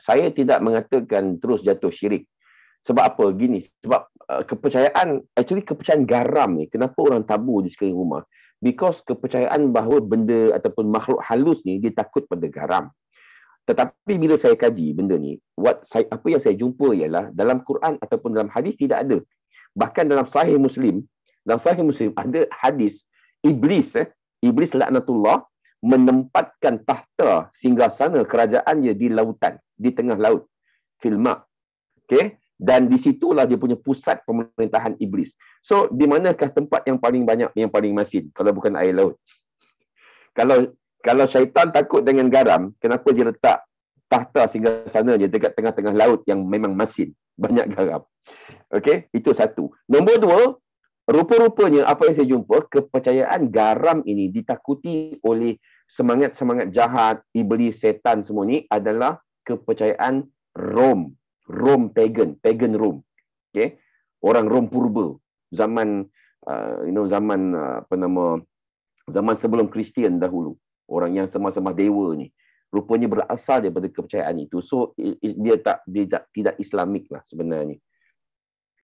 saya tidak mengatakan terus jatuh syirik. Sebab apa? Gini, sebab uh, kepercayaan, actually kepercayaan garam ni, kenapa orang tabu di sekeliling rumah? Because kepercayaan bahawa benda ataupun makhluk halus ni, dia takut pada garam. Tetapi bila saya kaji benda ni, what saya, apa yang saya jumpa ialah dalam Quran ataupun dalam hadis tidak ada. Bahkan dalam sahih Muslim, dalam sahih Muslim ada hadis Iblis, eh, Iblis laknatullah, menempatkan tahta singgah sana kerajaan dia di lautan di tengah laut filma okey dan di situlah dia punya pusat pemerintahan iblis so di manakah tempat yang paling banyak yang paling masin kalau bukan air laut kalau kalau syaitan takut dengan garam kenapa dia letak tahta sehingga sana je dekat tengah-tengah laut yang memang masin banyak garam okey itu satu nombor dua rupa-rupanya apa yang saya jumpa kepercayaan garam ini ditakuti oleh semangat-semangat jahat iblis setan semua ni adalah kepercayaan Rom, Rom pagan, pagan Rom. Okey. Orang Rom purba zaman uh, you know zaman uh, apa nama zaman sebelum Kristian dahulu. Orang yang sama-sama dewa ni rupanya berasal daripada kepercayaan itu. So dia tak dia tak tidak islamik lah sebenarnya.